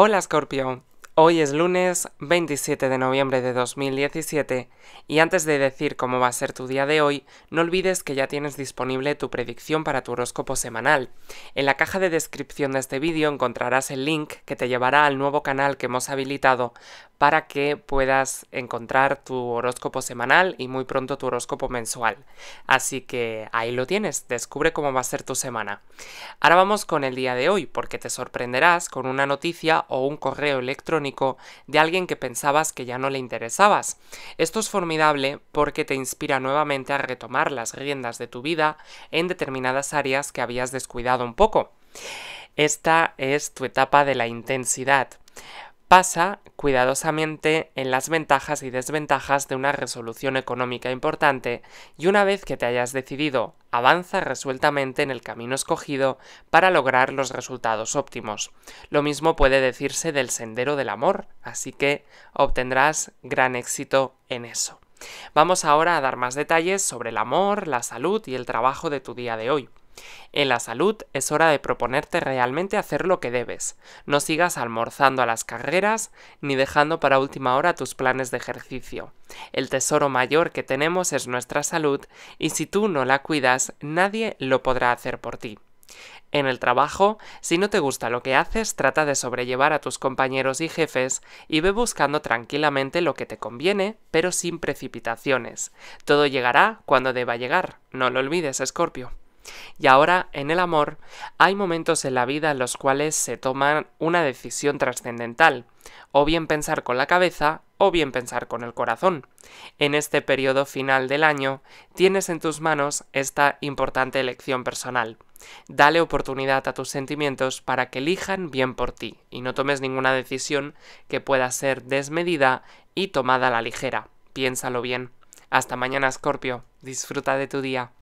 Hola Scorpio, Hoy es lunes 27 de noviembre de 2017 y antes de decir cómo va a ser tu día de hoy, no olvides que ya tienes disponible tu predicción para tu horóscopo semanal. En la caja de descripción de este vídeo encontrarás el link que te llevará al nuevo canal que hemos habilitado para que puedas encontrar tu horóscopo semanal y muy pronto tu horóscopo mensual. Así que ahí lo tienes, descubre cómo va a ser tu semana. Ahora vamos con el día de hoy porque te sorprenderás con una noticia o un correo electrónico de alguien que pensabas que ya no le interesabas. Esto es formidable porque te inspira nuevamente a retomar las riendas de tu vida en determinadas áreas que habías descuidado un poco. Esta es tu etapa de la intensidad pasa cuidadosamente en las ventajas y desventajas de una resolución económica importante y una vez que te hayas decidido, avanza resueltamente en el camino escogido para lograr los resultados óptimos. Lo mismo puede decirse del sendero del amor, así que obtendrás gran éxito en eso. Vamos ahora a dar más detalles sobre el amor, la salud y el trabajo de tu día de hoy. En la salud es hora de proponerte realmente hacer lo que debes. No sigas almorzando a las carreras ni dejando para última hora tus planes de ejercicio. El tesoro mayor que tenemos es nuestra salud y si tú no la cuidas, nadie lo podrá hacer por ti. En el trabajo, si no te gusta lo que haces, trata de sobrellevar a tus compañeros y jefes y ve buscando tranquilamente lo que te conviene, pero sin precipitaciones. Todo llegará cuando deba llegar. No lo olvides, Escorpio. Y ahora, en el amor, hay momentos en la vida en los cuales se toma una decisión trascendental, o bien pensar con la cabeza o bien pensar con el corazón. En este periodo final del año, tienes en tus manos esta importante elección personal. Dale oportunidad a tus sentimientos para que elijan bien por ti y no tomes ninguna decisión que pueda ser desmedida y tomada a la ligera. Piénsalo bien. Hasta mañana, Scorpio. Disfruta de tu día.